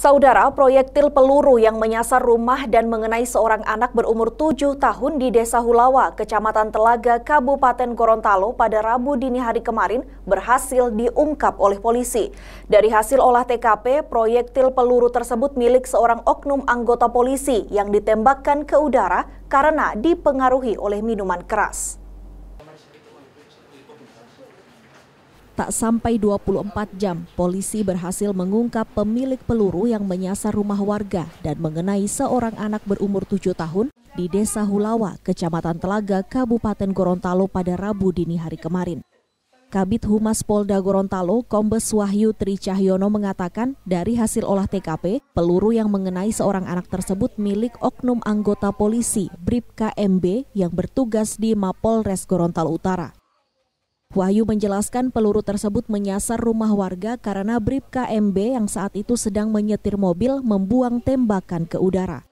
Saudara, proyektil peluru yang menyasar rumah dan mengenai seorang anak berumur 7 tahun di Desa Hulawa, Kecamatan Telaga, Kabupaten Gorontalo pada Rabu dini hari kemarin berhasil diungkap oleh polisi. Dari hasil olah TKP, proyektil peluru tersebut milik seorang oknum anggota polisi yang ditembakkan ke udara karena dipengaruhi oleh minuman keras. Tak sampai 24 jam, polisi berhasil mengungkap pemilik peluru yang menyasar rumah warga dan mengenai seorang anak berumur 7 tahun di Desa Hulawa, Kecamatan Telaga, Kabupaten Gorontalo pada Rabu dini hari kemarin. Kabit Humas Polda Gorontalo, Kombes Wahyu Tri Cahyono mengatakan dari hasil olah TKP, peluru yang mengenai seorang anak tersebut milik oknum anggota polisi Brip KMB yang bertugas di Mapolres Gorontalo Utara. Wahyu menjelaskan peluru tersebut menyasar rumah warga karena Bribka MB yang saat itu sedang menyetir mobil membuang tembakan ke udara.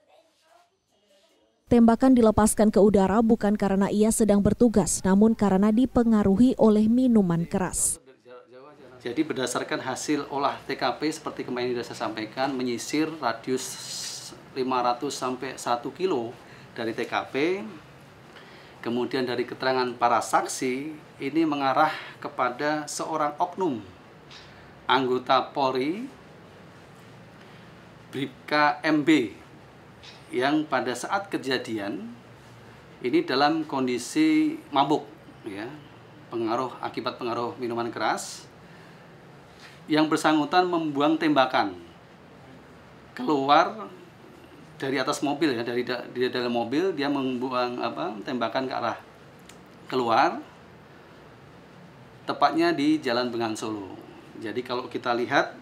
Tembakan dilepaskan ke udara bukan karena ia sedang bertugas, namun karena dipengaruhi oleh minuman keras. Jadi berdasarkan hasil olah TKP seperti kemarin sudah saya sampaikan, menyisir radius 500 sampai 1 kilo dari TKP, Kemudian dari keterangan para saksi ini mengarah kepada seorang oknum anggota Polri Bribka MB yang pada saat kejadian ini dalam kondisi mabuk ya pengaruh akibat pengaruh minuman keras yang bersangkutan membuang tembakan keluar dari atas mobil ya dari di dalam mobil dia membuang apa tembakan ke arah keluar tepatnya di Jalan Bengan Solo. Jadi kalau kita lihat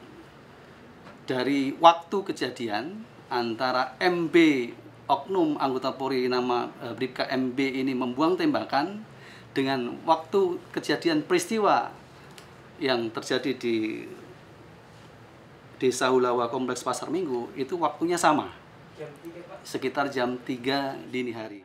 dari waktu kejadian antara MB oknum anggota Polri nama e, eh, Bripka MB ini membuang tembakan dengan waktu kejadian peristiwa yang terjadi di Desa Hulawa Kompleks Pasar Minggu itu waktunya sama sekitar jam 3 dini hari.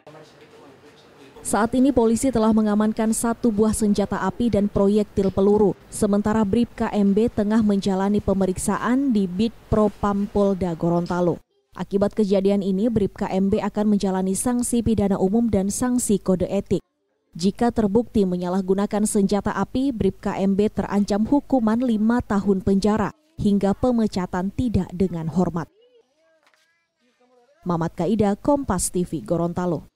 Saat ini polisi telah mengamankan satu buah senjata api dan proyektil peluru. Sementara Brip KMB tengah menjalani pemeriksaan di Bid Propam Polda Gorontalo. Akibat kejadian ini, Brip KMB akan menjalani sanksi pidana umum dan sanksi kode etik. Jika terbukti menyalahgunakan senjata api, Brip KMB terancam hukuman lima tahun penjara hingga pemecatan tidak dengan hormat. Mamat Kaida, Kompas TV, Gorontalo.